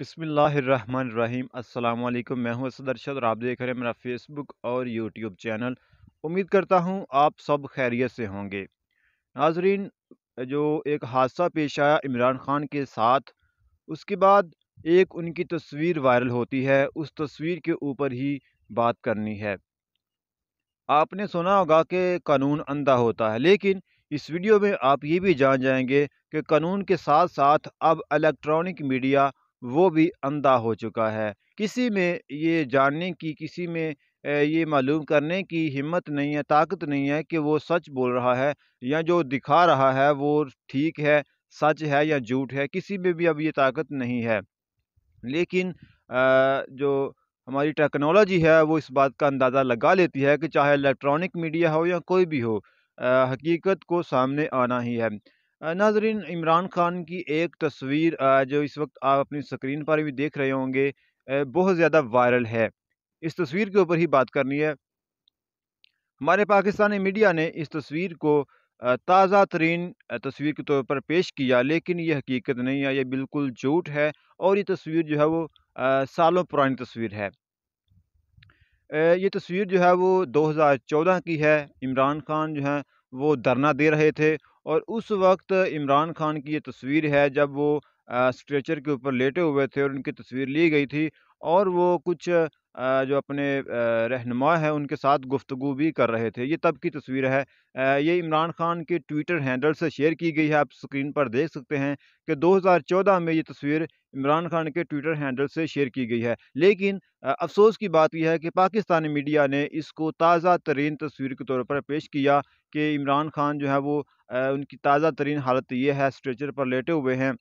बिसमीम् अल्लाम मैं हूं असद अरशद और आप देख रहे हैं मेरा फ़ेसबुक और यूट्यूब चैनल उम्मीद करता हूं आप सब खैरियत से होंगे नाजरीन जो एक हादसा पेश आया इमरान ख़ान के साथ उसके बाद एक उनकी तस्वीर वायरल होती है उस तस्वीर के ऊपर ही बात करनी है आपने सुना होगा कि कानून अंधा होता है लेकिन इस वीडियो में आप ये भी जान जाएंगे कि कानून के साथ साथ अब इलेक्ट्रॉनिक मीडिया वो भी अंधा हो चुका है किसी में ये जानने की किसी में ये मालूम करने की हिम्मत नहीं है ताकत नहीं है कि वो सच बोल रहा है या जो दिखा रहा है वो ठीक है सच है या झूठ है किसी में भी अब ये ताकत नहीं है लेकिन जो हमारी टेक्नोलॉजी है वो इस बात का अंदाज़ा लगा लेती है कि चाहे इलेक्ट्रॉनिक मीडिया हो या कोई भी हो हकीकत को सामने आना ही है नाजरीन इमरान खान की एक तस्वीर जो इस वक्त आप अपनी स्क्रीन पर भी देख रहे होंगे बहुत ज़्यादा वायरल है इस तस्वीर के ऊपर ही बात करनी है हमारे पाकिस्तानी मीडिया ने इस तस्वीर को ताज़ा तरीन तस्वीर के तौर पर पेश किया लेकिन ये हकीकत नहीं है ये बिल्कुल झूठ है और ये तस्वीर जो है वो सालों पुरानी तस्वीर है ये तस्वीर जो है वो 2014 की है इमरान खान जो है वो धरना दे रहे थे और उस वक्त इमरान खान की ये तस्वीर है जब वो स्ट्रेचर के ऊपर लेटे हुए थे और उनकी तस्वीर ली गई थी और वो कुछ जो अपने रहनुमा हैं उनके साथ गुफ्तु भी कर रहे थे ये तब की तस्वीर है ये इमरान खान के ट्विटर हैंडल से शेयर की गई है आप स्क्रीन पर देख सकते हैं कि 2014 में ये तस्वीर इमरान खान के ट्विटर हैंडल से शेयर की गई है लेकिन अफसोस की बात यह है कि पाकिस्तानी मीडिया ने इसको ताज़ा तरीन तस्वीर के तौर पर पेश किया कि इमरान खान जो है वो उनकी ताज़ा तरीन हालत ये है स्ट्रेचर पर लेटे हुए हैं